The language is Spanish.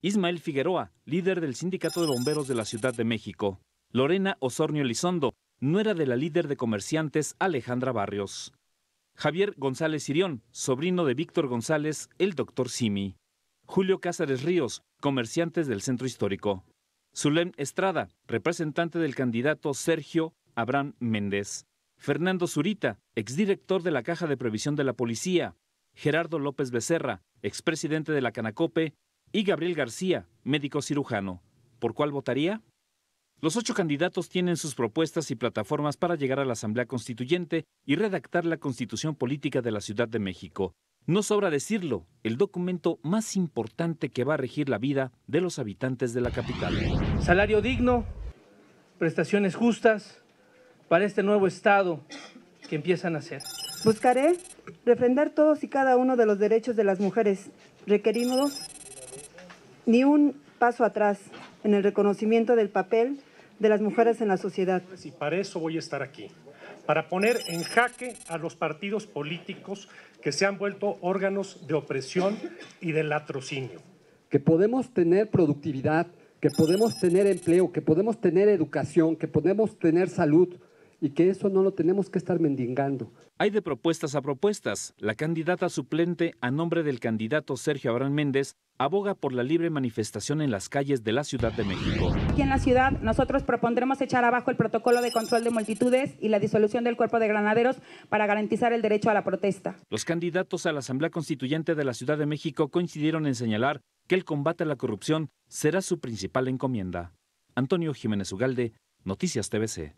Ismael Figueroa, líder del Sindicato de Bomberos de la Ciudad de México. Lorena Osornio Lizondo, nuera de la líder de comerciantes Alejandra Barrios. Javier González Sirión, sobrino de Víctor González, el doctor Simi. Julio Cázares Ríos, comerciantes del centro histórico. Zulem Estrada, representante del candidato Sergio Abraham Méndez. Fernando Zurita, exdirector de la Caja de Previsión de la Policía. Gerardo López Becerra, expresidente de la Canacope y Gabriel García, médico cirujano. ¿Por cuál votaría? Los ocho candidatos tienen sus propuestas y plataformas para llegar a la Asamblea Constituyente y redactar la Constitución Política de la Ciudad de México. No sobra decirlo, el documento más importante que va a regir la vida de los habitantes de la capital. Salario digno, prestaciones justas para este nuevo Estado que empiezan a ser. Buscaré refrendar todos y cada uno de los derechos de las mujeres requeridos ni un paso atrás en el reconocimiento del papel de las mujeres en la sociedad. Y para eso voy a estar aquí, para poner en jaque a los partidos políticos que se han vuelto órganos de opresión y de latrocinio. Que podemos tener productividad, que podemos tener empleo, que podemos tener educación, que podemos tener salud, y que eso no lo tenemos que estar mendigando. Hay de propuestas a propuestas. La candidata suplente a nombre del candidato Sergio Abraham Méndez aboga por la libre manifestación en las calles de la Ciudad de México. Aquí en la ciudad nosotros propondremos echar abajo el protocolo de control de multitudes y la disolución del cuerpo de granaderos para garantizar el derecho a la protesta. Los candidatos a la Asamblea Constituyente de la Ciudad de México coincidieron en señalar que el combate a la corrupción será su principal encomienda. Antonio Jiménez Ugalde, Noticias TVC.